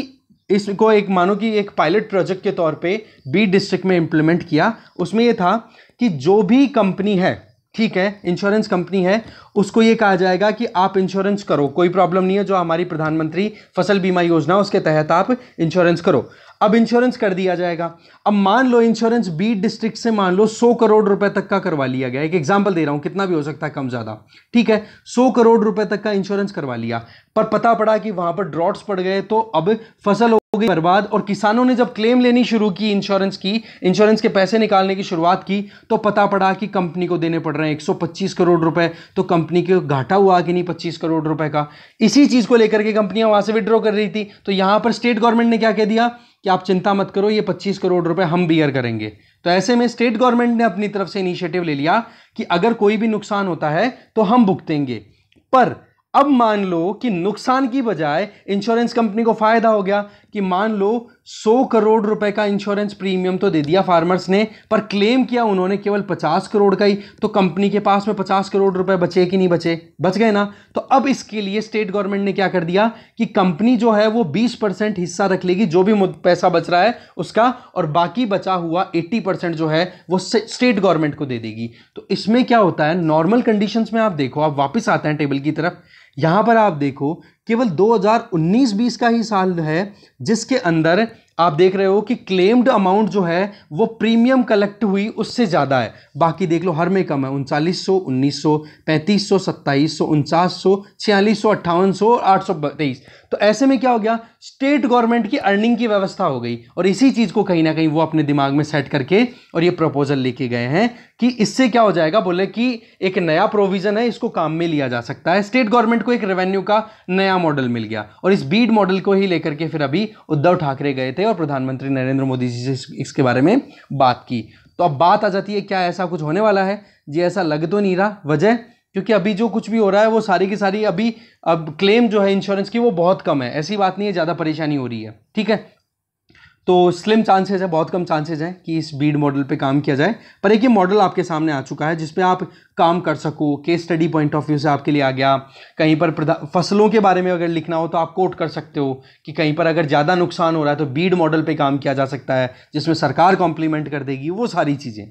इसको एक मानो कि एक पायलट प्रोजेक्ट के तौर पे बी डिस्ट्रिक्ट में इम्प्लीमेंट किया उसमें ये था कि जो भी कंपनी है ठीक है इंश्योरेंस कंपनी है उसको ये कहा जाएगा कि आप इंश्योरेंस करो कोई प्रॉब्लम नहीं है जो हमारी प्रधानमंत्री फसल बीमा योजना उसके तहत आप इंश्योरेंस करो अब इंश्योरेंस कर दिया जाएगा अब मान लो इंश्योरेंस बी डिस्ट्रिक्ट से मान लो सौ करोड़ रुपए तक का करवा लिया गया एक एग्जाम्पल दे रहा हूं कितना भी हो सकता है कम ज़्यादा ठीक है सौ करोड़ रुपए तक का इंश्योरेंस करवा लिया पर पता पड़ा कि वहां पर ड्रॉट्स पड़ गए तो अब फसल हो गई बर्बाद और किसानों ने जब क्लेम लेनी शुरू की इंश्योरेंस की इंश्योरेंस के पैसे निकालने की शुरुआत की तो पता पड़ा कि कंपनी को देने पड़ रहे हैं 125 करोड़ रुपए तो कंपनी को घाटा हुआ कि नहीं 25 करोड़ रुपए का इसी चीज़ को लेकर के कंपनियां वहां से विड्रॉ कर रही थी तो यहां पर स्टेट गवर्नमेंट ने क्या कह दिया कि आप चिंता मत करो ये 25 करोड़ रुपए हम बियर करेंगे तो ऐसे में स्टेट गवर्नमेंट ने अपनी तरफ से इनिशिएटिव ले लिया कि अगर कोई भी नुकसान होता है तो हम भुगतेंगे पर अब मान लो कि नुकसान की बजाय इंश्योरेंस कंपनी को फायदा हो गया कि मान लो 100 करोड़ रुपए का इंश्योरेंस प्रीमियम तो दे दिया फार्मर्स ने पर क्लेम किया उन्होंने केवल 50 करोड़ का ही तो कंपनी के पास में 50 करोड़ रुपए बचे कि नहीं बचे बच गए ना तो अब इसके लिए स्टेट गवर्नमेंट ने क्या कर दिया कि कंपनी जो है वो 20 परसेंट हिस्सा रख लेगी जो भी पैसा बच रहा है उसका और बाकी बचा हुआ एट्टी परसेंट जो है वो स्टेट गवर्नमेंट को दे देगी तो इसमें क्या होता है नॉर्मल कंडीशन में आप देखो आप वापिस आते हैं टेबल की तरफ यहाँ पर आप देखो केवल 2019-20 का ही साल है जिसके अंदर आप देख रहे हो कि क्लेम्ड अमाउंट जो है वो प्रीमियम कलेक्ट हुई उससे ज़्यादा है बाकी देख लो हर में कम है उनचालीस सौ उन्नीस सौ पैंतीस सौ सत्ताईस सौ उनचास सौ छियालीस सौ अट्ठावन सौ आठ सौ तेईस तो ऐसे में क्या हो गया स्टेट गवर्नमेंट की अर्निंग की व्यवस्था हो गई और इसी चीज़ को कहीं ना कहीं वो अपने दिमाग में सेट करके और ये प्रपोजल लेके गए हैं कि इससे क्या हो जाएगा बोले कि एक नया प्रोविज़न है इसको काम में लिया जा सकता है स्टेट गवर्नमेंट को एक रेवेन्यू का नया मॉडल मिल गया और इस बीड मॉडल को ही लेकर के फिर अभी उद्धव ठाकरे गए थे और प्रधानमंत्री नरेंद्र मोदी जी से इसके बारे में बात की तो अब बात आ जाती है क्या ऐसा कुछ होने वाला है जी ऐसा लग तो नहीं रहा वजह क्योंकि अभी जो कुछ भी हो रहा है वो सारी की सारी अभी अब क्लेम जो है इंश्योरेंस की वो बहुत कम है ऐसी बात नहीं है ज़्यादा परेशानी हो रही है ठीक है तो स्लिम चांसेस है बहुत कम चांसेस हैं कि इस बीड मॉडल पे काम किया जाए पर एक ये मॉडल आपके सामने आ चुका है जिसपे आप काम कर सको case study point of view से आपके लिए आ गया कहीं पर फसलों के बारे में अगर लिखना हो तो आप कोट कर सकते हो कि कहीं पर अगर ज़्यादा नुकसान हो रहा है तो बीड मॉडल पर काम किया जा सकता है जिसमें सरकार कॉम्प्लीमेंट कर देगी वो सारी चीज़ें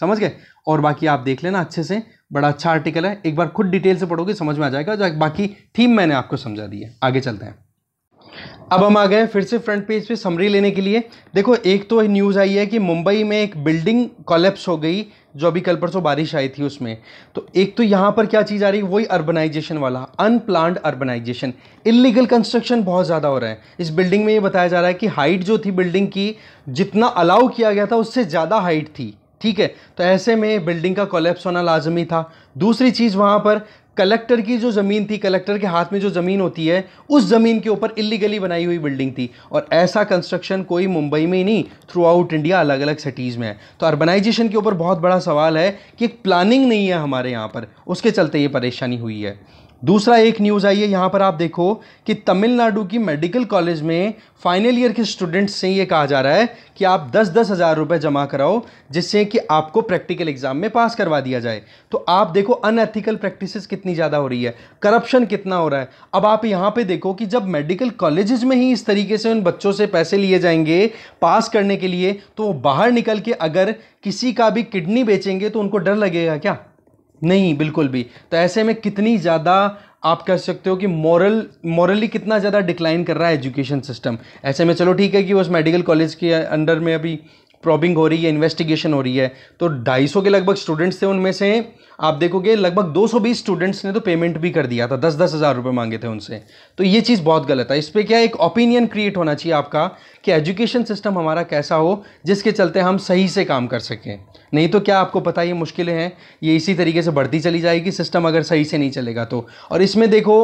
समझ गए और बाकी आप देख लेना अच्छे से बड़ा अच्छा आर्टिकल है एक बार खुद डिटेल से पढ़ोगे समझ में आ जाएगा बाकी थीम मैंने आपको समझा दी है आगे चलते हैं अब हम आ गए फिर से फ्रंट पेज पे समरी लेने के लिए देखो एक तो न्यूज़ आई है कि मुंबई में एक बिल्डिंग कॉलेप्स हो गई जो अभी कल परसों बारिश आई थी उसमें तो एक तो यहाँ पर क्या चीज़ आ रही है वही अर्बनाइजेशन वाला अनप्लान्ड अर्बनाइजेशन इलीगल कंस्ट्रक्शन बहुत ज़्यादा हो रहा है इस बिल्डिंग में ये बताया जा रहा है कि हाइट जो थी बिल्डिंग की जितना अलाउ किया गया था उससे ज़्यादा हाइट थी ठीक है तो ऐसे में बिल्डिंग का कोलेप्स होना लाजमी था दूसरी चीज़ वहाँ पर कलेक्टर की जो ज़मीन थी कलेक्टर के हाथ में जो ज़मीन होती है उस ज़मीन के ऊपर इलीगली बनाई हुई बिल्डिंग थी और ऐसा कंस्ट्रक्शन कोई मुंबई में ही नहीं थ्रू आउट इंडिया अलग अलग सिटीज़ में है तो अर्बनाइजेशन के ऊपर बहुत बड़ा सवाल है कि प्लानिंग नहीं है हमारे यहाँ पर उसके चलते ये परेशानी हुई है दूसरा एक न्यूज़ आई है यहाँ पर आप देखो कि तमिलनाडु की मेडिकल कॉलेज में फाइनल ईयर के स्टूडेंट्स से ये कहा जा रहा है कि आप दस दस हज़ार रुपये जमा कराओ जिससे कि आपको प्रैक्टिकल एग्ज़ाम में पास करवा दिया जाए तो आप देखो अनएथिकल प्रैक्टिसेस कितनी ज़्यादा हो रही है करप्शन कितना हो रहा है अब आप यहाँ पर देखो कि जब मेडिकल कॉलेज में ही इस तरीके से उन बच्चों से पैसे लिए जाएंगे पास करने के लिए तो वो बाहर निकल के अगर किसी का भी किडनी बेचेंगे तो उनको डर लगेगा क्या नहीं बिल्कुल भी तो ऐसे में कितनी ज़्यादा आप कह सकते हो कि मॉरल मॉरली कितना ज़्यादा डिक्लाइन कर रहा है एजुकेशन सिस्टम ऐसे में चलो ठीक है कि उस मेडिकल कॉलेज के अंडर में अभी प्रॉबिंग हो रही है इन्वेस्टिगेशन हो रही है तो 250 के लगभग स्टूडेंट्स थे उनमें से आप देखोगे लगभग 220 स्टूडेंट्स ने तो पेमेंट भी कर दिया था दस दस हज़ार रुपये मांगे थे उनसे तो ये चीज़ बहुत गलत है इस पर क्या एक ओपिनियन क्रिएट होना चाहिए आपका कि एजुकेशन सिस्टम हमारा कैसा हो जिसके चलते हम सही से काम कर सकें नहीं तो क्या आपको पता ये मुश्किलें हैं ये इसी तरीके से बढ़ती चली जाएगी सिस्टम अगर सही से नहीं चलेगा तो और इसमें देखो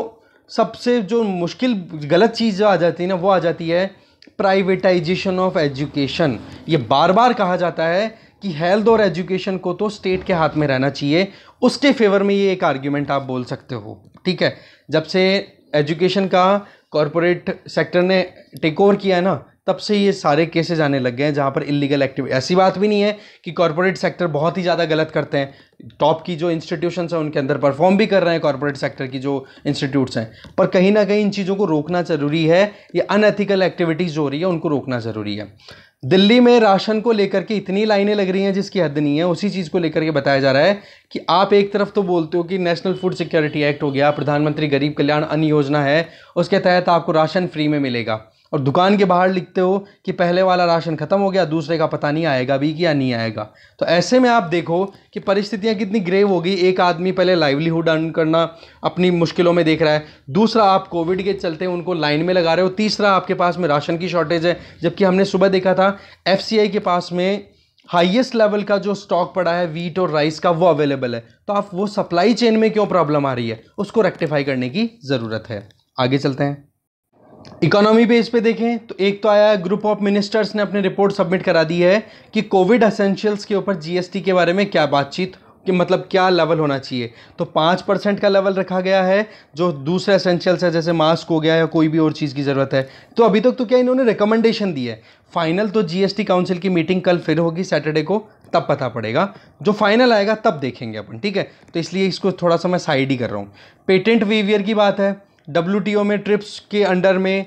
सबसे जो मुश्किल गलत चीज़ आ जाती है ना वो आ जाती है प्राइवेटाइजेशन ऑफ एजुकेशन ये बार बार कहा जाता है कि हेल्थ और एजुकेशन को तो स्टेट के हाथ में रहना चाहिए उसके फेवर में ये एक आर्ग्यूमेंट आप बोल सकते हो ठीक है जब से एजुकेशन का कॉरपोरेट सेक्टर ने टेक ओवर किया है ना तब से ये सारे केसेज आने लग गए हैं जहाँ पर इलीगल एक्टिविटी ऐसी बात भी नहीं है कि कॉरपोरेट सेक्टर बहुत ही ज़्यादा गलत करते हैं टॉप की जो इंस्टीट्यूशंस हैं उनके अंदर परफॉर्म भी कर रहे हैं कॉरपोरेट सेक्टर की जो इंस्टीट्यूट्स हैं पर कहीं ना कहीं इन चीज़ों को रोकना ज़रूरी है ये अनएथिकल एक्टिविटीज़ जो हो रही है उनको रोकना ज़रूरी है दिल्ली में राशन को लेकर के इतनी लाइनें लग रही हैं जिसकी हद नहीं है उसी चीज़ को लेकर के बताया जा रहा है कि आप एक तरफ तो बोलते हो कि नेशनल फूड सिक्योरिटी एक्ट हो गया प्रधानमंत्री गरीब कल्याण अन्य योजना है उसके तहत आपको राशन फ्री में मिलेगा और दुकान के बाहर लिखते हो कि पहले वाला राशन ख़त्म हो गया दूसरे का पता नहीं आएगा भी कि या नहीं आएगा तो ऐसे में आप देखो कि परिस्थितियां कितनी ग्रेव हो गई एक आदमी पहले लाइवलीहुड अर्न करना अपनी मुश्किलों में देख रहा है दूसरा आप कोविड के चलते उनको लाइन में लगा रहे हो तीसरा आपके पास में राशन की शॉर्टेज है जबकि हमने सुबह देखा था एफ के पास में हाइएस्ट लेवल का जो स्टॉक पड़ा है वीट और राइस का वो अवेलेबल है तो आप वो सप्लाई चेन में क्यों प्रॉब्लम आ रही है उसको रेक्टिफाई करने की ज़रूरत है आगे चलते हैं इकोनॉमी बेस पे देखें तो एक तो आया ग्रुप ऑफ मिनिस्टर्स ने अपने रिपोर्ट सबमिट करा दी है कि कोविड असेंशियल्स के ऊपर जीएसटी के बारे में क्या बातचीत कि मतलब क्या लेवल होना चाहिए तो पाँच परसेंट का लेवल रखा गया है जो दूसरे असेंशियल्स है जैसे मास्क हो गया या कोई भी और चीज़ की ज़रूरत है तो अभी तक तो, तो क्या इन्होंने रिकमेंडेशन दी है फाइनल तो जीएसटी काउंसिल की मीटिंग कल फिर होगी सैटरडे को तब पता पड़ेगा जो फाइनल आएगा तब देखेंगे अपन ठीक है तो इसलिए इसको थोड़ा सा मैं साइड ही कर रहा हूँ पेटेंट वेवियर की बात है डब्ल्यू में ट्रिप्स के अंडर में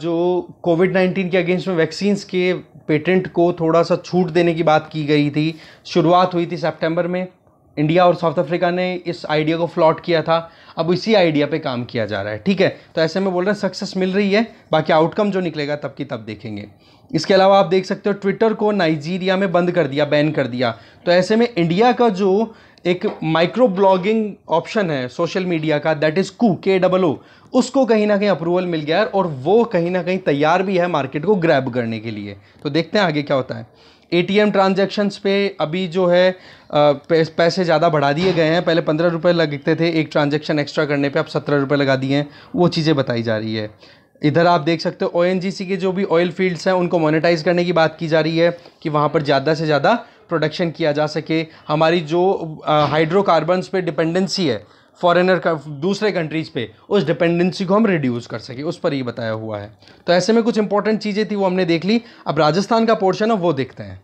जो कोविड नाइन्टीन के अगेंस्ट में वैक्सीन्स के पेटेंट को थोड़ा सा छूट देने की बात की गई थी शुरुआत हुई थी सितंबर में इंडिया और साउथ अफ्रीका ने इस आइडिया को फ्लॉट किया था अब इसी आइडिया पे काम किया जा रहा है ठीक है तो ऐसे में बोल रहे हैं सक्सेस मिल रही है बाकी आउटकम जो निकलेगा तब की तब देखेंगे इसके अलावा आप देख सकते हो ट्विटर को नाइजीरिया में बंद कर दिया बैन कर दिया तो ऐसे में इंडिया का जो एक माइक्रो ब्लॉगिंग ऑप्शन है सोशल मीडिया का that is Koo K double ओ उसको कहीं ना कहीं अप्रूवल मिल गया है और वो कहीं ना कहीं तैयार भी है मार्केट को ग्रैब करने के लिए तो देखते हैं आगे क्या होता है ए टी एम ट्रांजेक्शन्स पे अभी जो है पैसे ज़्यादा बढ़ा दिए गए हैं पहले पंद्रह रुपये लगते थे एक ट्रांजेक्शन एक्स्ट्रा करने पे अब सत्रह रुपये लगा दिए हैं वो चीज़ें बताई जा रही है इधर आप देख सकते हो ओ के जो भी ऑयल फील्ड्स हैं उनको मोनेटाइज करने की बात की जा रही है कि वहाँ पर ज़्यादा से ज़्यादा प्रोडक्शन किया जा सके हमारी जो हाइड्रोकार्बन्स पे डिपेंडेंसी है फॉरेनर का दूसरे कंट्रीज़ पे उस डिपेंडेंसी को हम रिड्यूस कर सके उस पर ये बताया हुआ है तो ऐसे में कुछ इंपॉर्टेंट चीज़ें थी वो हमने देख ली अब राजस्थान का पोर्शन है वो देखते हैं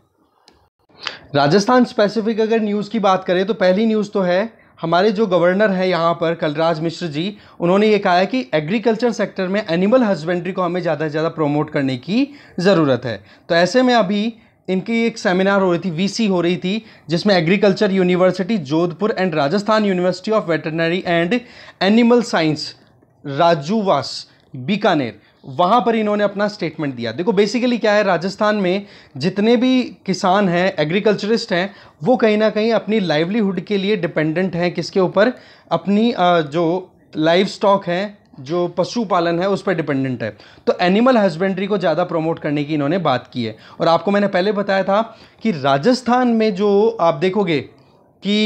राजस्थान स्पेसिफिक अगर न्यूज़ की बात करें तो पहली न्यूज़ तो है हमारे जो गवर्नर हैं यहाँ पर कलराज मिश्र जी उन्होंने ये कहा है कि एग्रीकल्चर सेक्टर में एनिमल हस्बेंड्री को हमें ज़्यादा से ज़्यादा प्रमोट करने की ज़रूरत है तो ऐसे में अभी इनकी एक सेमिनार हो रही थी वीसी हो रही थी जिसमें agriculture university Jodhpur and Rajasthan university of veterinary and animal science Rajuvas Bikaner वहाँ पर इन्होंने अपना स्टेटमेंट दिया देखो बेसिकली क्या है राजस्थान में जितने भी किसान हैं एग्रीकल्चरिस्ट हैं वो कहीं ना कहीं अपनी लाइवलीहुड के लिए डिपेंडेंट हैं किसके ऊपर अपनी जो लाइव स्टॉक हैं जो पशुपालन है उस पर डिपेंडेंट है तो एनिमल हस्बेंड्री को ज़्यादा प्रमोट करने की इन्होंने बात की है और आपको मैंने पहले बताया था कि राजस्थान में जो आप देखोगे कि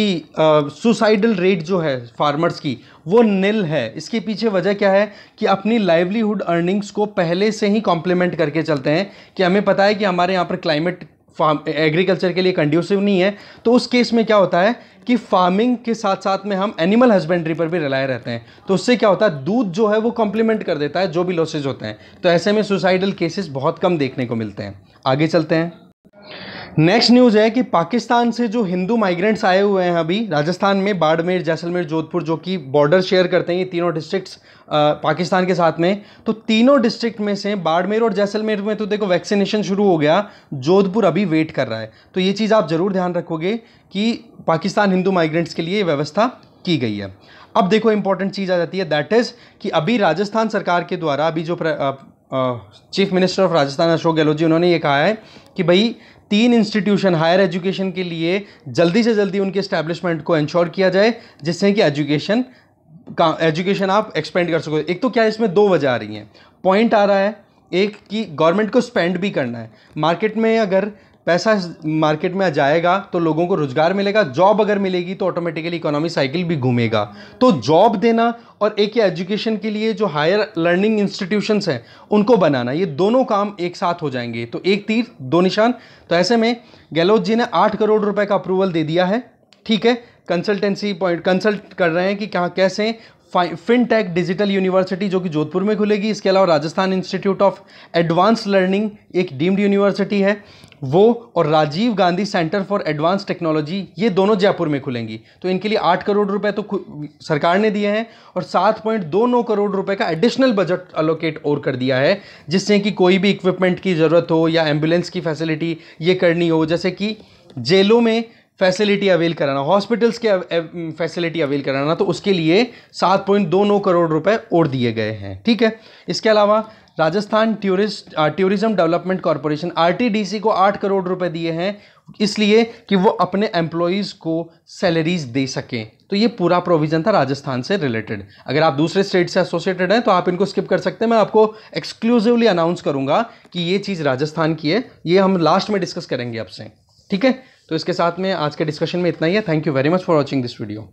सुसाइडल रेट जो है फार्मर्स की वो निल है इसके पीछे वजह क्या है कि अपनी लाइवलीहुड अर्निंग्स को पहले से ही कॉम्प्लीमेंट करके चलते हैं कि हमें पता है कि हमारे यहाँ पर क्लाइमेट फार्म एग्रीकल्चर के लिए कंड्यूसिव नहीं है तो उस केस में क्या होता है कि फार्मिंग के साथ साथ में हम एनिमल हस्बेंड्री पर भी रिलाए रहते हैं तो उससे क्या होता है दूध जो है वो कॉम्प्लीमेंट कर देता है जो भी लॉसेज होते हैं तो ऐसे में सुसाइडल केसेस बहुत कम देखने को मिलते हैं आगे चलते हैं नेक्स्ट न्यूज़ है कि पाकिस्तान से जो हिंदू माइग्रेंट्स आए हुए हैं अभी राजस्थान में बाड़मेर जैसलमेर जोधपुर जो कि बॉर्डर शेयर करते हैं ये तीनों डिस्ट्रिक्ट्स पाकिस्तान के साथ में तो तीनों डिस्ट्रिक्ट में से बाड़मेर और जैसलमेर में तो देखो वैक्सीनेशन शुरू हो गया जोधपुर अभी वेट कर रहा है तो ये चीज़ आप ज़रूर ध्यान रखोगे कि पाकिस्तान हिंदू माइग्रेंट्स के लिए ये व्यवस्था की गई है अब देखो इंपॉर्टेंट चीज़ आ जाती है दैट इज़ कि अभी राजस्थान सरकार के द्वारा अभी जो chief minister of Rajasthan Ashok Gehlot ji उन्होंने ये कहा है कि भाई तीन इंस्टीट्यूशन हायर एजुकेशन के लिए जल्दी से जल्दी उनके इस्टेब्लिशमेंट को इंश्योर किया जाए जिससे कि एजुकेशन का एजुकेशन आप एक्सपेंड कर सको एक तो क्या इसमें दो वजह आ रही हैं पॉइंट आ रहा है एक कि गवर्नमेंट को स्पेंड भी करना है मार्केट में अगर पैसा मार्केट में जाएगा तो लोगों को रोजगार मिलेगा जॉब अगर मिलेगी तो ऑटोमेटिकली इकोनॉमी साइकिल भी घूमेगा तो जॉब देना और एक ही एजुकेशन के लिए जो हायर लर्निंग इंस्टीट्यूशंस हैं उनको बनाना ये दोनों काम एक साथ हो जाएंगे तो एक तीर दो निशान तो ऐसे में गहलोत जी ने आठ करोड़ रुपए का अप्रूवल दे दिया है ठीक है कंसल्टेंसी पॉइंट कंसल्ट कर रहे हैं कि कहाँ कैसे फिनटेक डिजिटल यूनिवर्सिटी जो कि जोधपुर में खुलेगी इसके अलावा Rajasthan institute of advance learning एक डीम्ड यूनिवर्सिटी है वो और Rajiv Gandhi centre for advance technology ये दोनों जयपुर में खुलेंगी तो इनके लिए आठ करोड़ रुपए तो सरकार ने दिए हैं और सात पॉइंट दो नौ करोड़ रुपए का एडिशनल बजट अलोकेट और कर दिया है जिससे कि कोई भी इक्विपमेंट की ज़रूरत हो या एम्बुलेंस की फैसिलिटी ये करनी हो जैसे कि जेलों में फैसिलिटी अवेल कराना हॉस्पिटल्स के फैसिलिटी अवेल कराना तो उसके लिए सात पॉइंट दो नौ करोड़ रुपए और दिए गए हैं ठीक है इसके अलावा Rajasthan tourist tourism development corporation R को आठ करोड़ रुपए दिए हैं इसलिए कि वो अपने एम्प्लॉयज़ को सैलरीज दे सकें तो ये पूरा प्रोविज़न था राजस्थान से रिलेटेड अगर आप दूसरे स्टेट से एसोसिएटेड हैं तो आप इनको स्किप कर सकते हैं मैं आपको एक्सक्लूसिवली अनाउंस करूंगा कि ये चीज़ राजस्थान की है ये हम लास्ट में डिस्कस करेंगे आपसे ठीक है तो इसके साथ में आज के डिस्कशन में इतना ही है thank you very much for watching this video